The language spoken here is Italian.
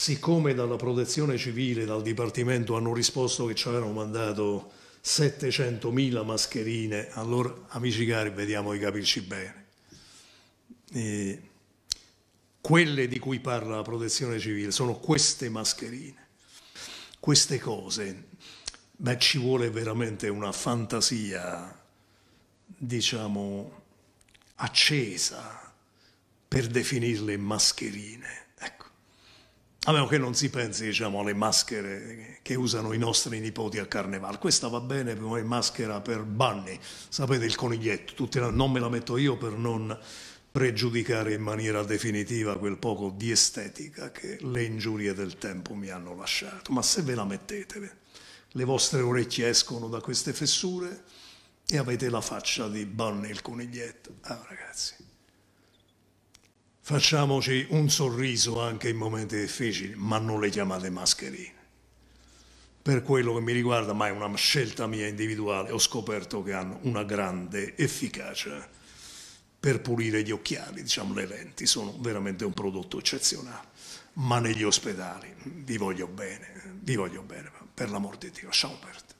siccome dalla protezione civile, dal Dipartimento hanno risposto che ci avevano mandato 700.000 mascherine, allora amici cari vediamo di capirci bene. E quelle di cui parla la protezione civile sono queste mascherine, queste cose. Beh, ci vuole veramente una fantasia, diciamo, accesa per definirle mascherine a meno che non si pensi diciamo, alle maschere che usano i nostri nipoti a carnevale. Questa va bene come maschera per Bunny, sapete il coniglietto, la... non me la metto io per non pregiudicare in maniera definitiva quel poco di estetica che le ingiurie del tempo mi hanno lasciato, ma se ve la mettete, le vostre orecchie escono da queste fessure e avete la faccia di Bunny il coniglietto. Ah ragazzi. Facciamoci un sorriso anche in momenti difficili, ma non le chiamate mascherine. Per quello che mi riguarda, ma è una scelta mia individuale, ho scoperto che hanno una grande efficacia per pulire gli occhiali, diciamo le lenti, sono veramente un prodotto eccezionale. Ma negli ospedali vi voglio bene, vi voglio bene, per l'amor di Dio, ciao Berto.